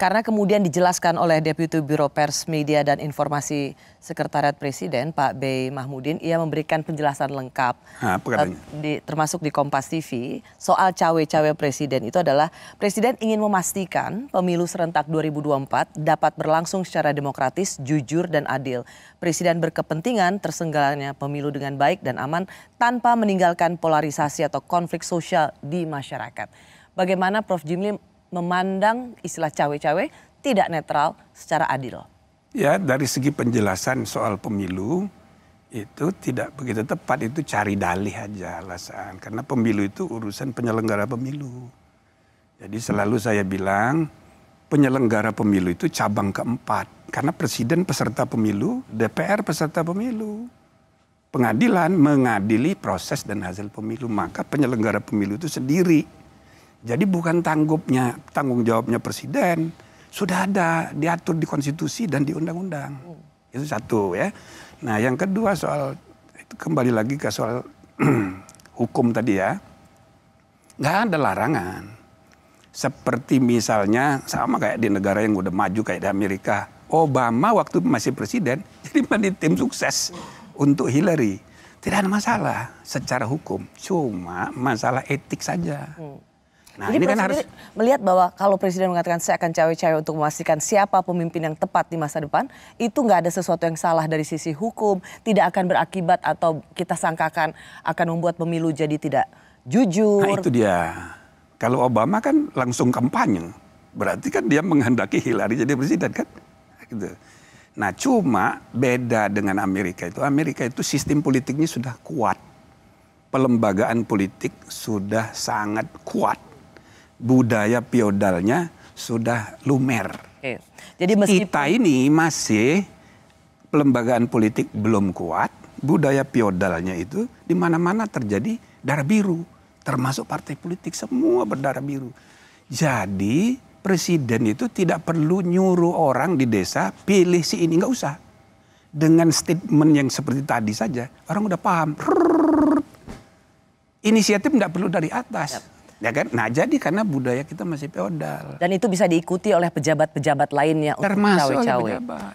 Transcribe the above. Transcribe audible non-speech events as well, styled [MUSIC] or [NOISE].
Karena kemudian dijelaskan oleh Deputi Biro Pers, Media dan Informasi Sekretariat Presiden Pak B. Mahmudin, ia memberikan penjelasan lengkap ha, eh, di, termasuk di Kompas TV soal cawe-cawe Presiden itu adalah Presiden ingin memastikan pemilu serentak 2024 dapat berlangsung secara demokratis, jujur dan adil. Presiden berkepentingan tersenggalannya pemilu dengan baik dan aman tanpa meninggalkan polarisasi atau konflik sosial di masyarakat. Bagaimana Prof. Jimli memandang istilah cawe-cawe tidak netral secara adil? Ya dari segi penjelasan soal pemilu itu tidak begitu tepat itu cari dalih aja alasan karena pemilu itu urusan penyelenggara pemilu. Jadi selalu saya bilang penyelenggara pemilu itu cabang keempat karena presiden peserta pemilu, DPR peserta pemilu. Pengadilan mengadili proses dan hasil pemilu, maka penyelenggara pemilu itu sendiri jadi bukan tanggupnya tanggung jawabnya presiden, sudah ada diatur di konstitusi dan di undang-undang. Hmm. Itu satu ya. Nah, yang kedua soal itu kembali lagi ke soal [CLEARS THROAT] hukum tadi ya. Nggak ada larangan. Seperti misalnya sama kayak di negara yang udah maju kayak di Amerika. Obama waktu masih presiden [LAUGHS] jadi menit tim sukses untuk Hillary. Tidak ada masalah secara hukum. Cuma masalah etik saja. Hmm. Nah, Jadi ini kan harus melihat bahwa kalau presiden mengatakan saya akan cawe-cawe untuk memastikan siapa pemimpin yang tepat di masa depan, itu nggak ada sesuatu yang salah dari sisi hukum, tidak akan berakibat atau kita sangkakan akan membuat pemilu jadi tidak jujur. Nah, itu dia. Kalau Obama kan langsung kampanye, berarti kan dia menghendaki Hillary jadi presiden kan? Gitu. Nah, cuma beda dengan Amerika itu. Amerika itu sistem politiknya sudah kuat. Pelembagaan politik sudah sangat kuat budaya piodalnya sudah lumer. Oke. Jadi meskipun... kita ini masih pelembagaan politik belum kuat, budaya piodalnya itu di mana-mana terjadi darah biru, termasuk partai politik semua berdarah biru. Jadi presiden itu tidak perlu nyuruh orang di desa pilih si ini nggak usah. Dengan statement yang seperti tadi saja orang udah paham. Inisiatif nggak perlu dari atas. Yep Ya kan? Nah jadi karena budaya kita masih feodal. Dan itu bisa diikuti oleh pejabat-pejabat lainnya Termasuk untuk cawe-cawe.